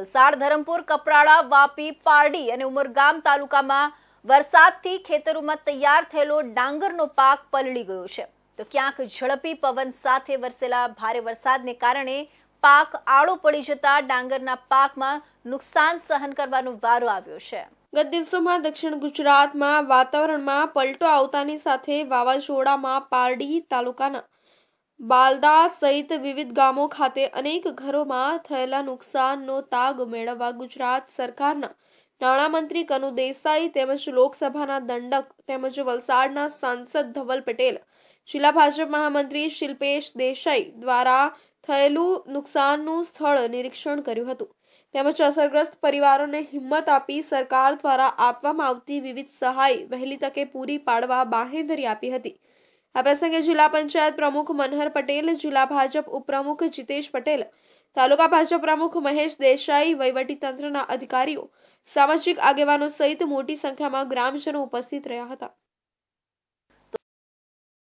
વલસાડ ધરમપુર કપરાડા વાપી પારડી અને ઉમરગામ તાલુકામાં વરસાદથી ખેતરોમાં તૈયાર થયેલો ડાંગરનો પાક પલળી ગયો છે તો ક્યાંક ઝડપી પવન સાથે વરસેલા ભારે વરસાદને કારણે પાક આળો પડી જતા ડાંગરના પાકમાં નુકસાન સહન કરવાનો વારો આવ્યો છે ગત દિવસોમાં દક્ષિણ ગુજરાતમાં વાતાવરણમાં પલટો આવતાની સાથે વાવાઝોડામાં પારડી તાલુકાના બાલદા સહિત વિવિધ ગામો ખાતે અનેક ઘરોમાં થયેલા નુકસાનનો તાગ મેળવવા ગુજરાત સરકારના નાણામંત્રી કનુ દેસાઈ તેમજ લોકસભાના દંડક તેમજ વલસાડના સાંસદ ધવલ પટેલ જિલ્લા ભાજપ મહામંત્રી શિલ્પેશ દેસાઈ દ્વારા થયેલું નુકસાનનું સ્થળ નિરીક્ષણ કર્યું હતું તેમજ અસરગ્રસ્ત પરિવારોને હિંમત આપી સરકાર દ્વારા આપવામાં આવતી વિવિધ સહાય વહેલી તકે પૂરી પાડવા બાહેંધરી આપી હતી આ પ્રસંગે જિલ્લા પંચાયત પ્રમુખ મનહર પટેલ જિલ્લા ભાજપ ઉપપ્રમુખ જીતેશ પટેલ તાલુકા ભાજપ પ્રમુખ મહેશ દેસાઈ વહીવટીતંત્રના અધિકારીઓ સામાજિક આગેવાનો સહિત મોટી સંખ્યામાં ગ્રામજનો ઉપસ્થિત રહ્યા હતા